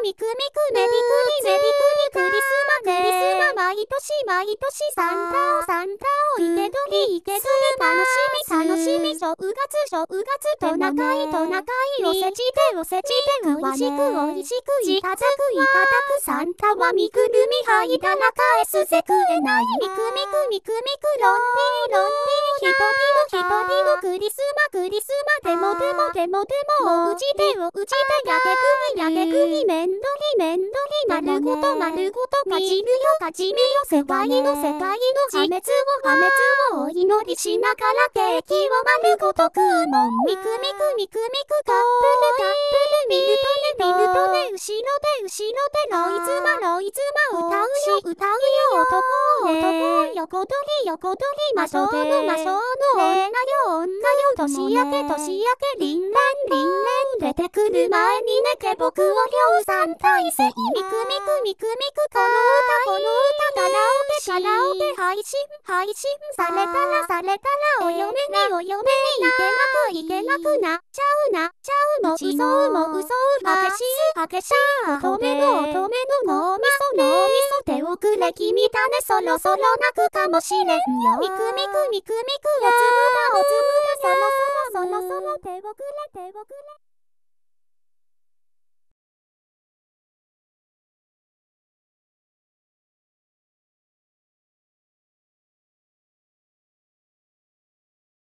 みくみくねびくりねびくりクリスマクリスマ毎年毎年サンタをサンタをいけどりいけどり楽しみ楽しみ正月正月トナカイトナカイおせちでおせちでおいしくおいしくいただくいただくサンタはみくるみはいたなかえすせくえないみくみくみくみくロンピーロンピーひとりのひとりのクリスマクリスマでもでもでもでもおうちでおうちでやけくいやねくにめんどりめんどりるごとまるごとかじむよかじむよ世界の世界の破滅を破滅をお祈りしながら敵をるごとくうもんみくみくみくみくカップルカップルミルトネミルトネ後ろで後ろでノイズマノイズマ歌うよ歌うよ男男横取り横取り魔性の魔性の女よ女よ年明け年明けりんらんりんらん出てくる前に寝け僕を量産体制ミクミクミクミクこの歌この歌カラオケカラオケ配信配信されたらされたらお嫁にお嫁にいけなくいけなくなっちゃうなっちゃうもう嘘も嘘うけしかけしい乙女の乙女ののくれ君だねそろそろ泣くかもしれんよみくみくみくみくおつぶだおつぶだそろそろそろそろ手遅れ手遅れ